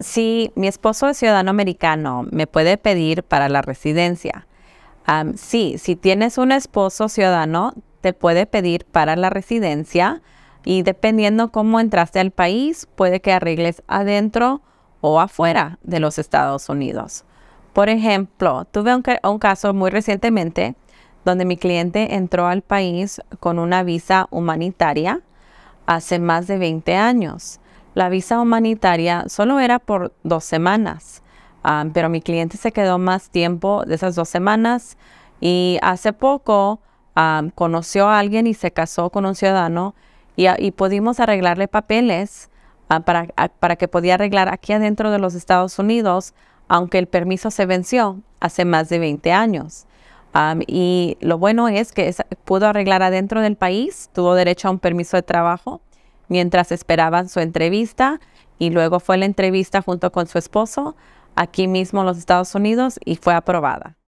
si mi esposo es ciudadano americano, me puede pedir para la residencia. sí, si tienes un esposo ciudadano, te puede pedir para la residencia y dependiendo cómo entraste al país, puede que arregles adentro o afuera de los Estados Unidos. Por ejemplo, tuve un caso muy recientemente donde mi cliente entró al país con una visa humanitaria hace más de 20 años la visa humanitaria solo era por dos semanas, ah, pero mi cliente se quedó más tiempo de esas dos semanas y hace poco ah, conoció a alguien y se casó con un ciudadano y, ah, pudimos arreglarle papeles para, que podía arreglar aquí adentro de los Estados Unidos, aunque el permiso se venció hace más de 20 años. y lo bueno es que pudo arreglar adentro del país, tuvo derecho a un permiso de trabajo mientras esperaban su entrevista y luego fue la entrevista junto con su esposo aquí mismo en los Estados Unidos y fue aprobada.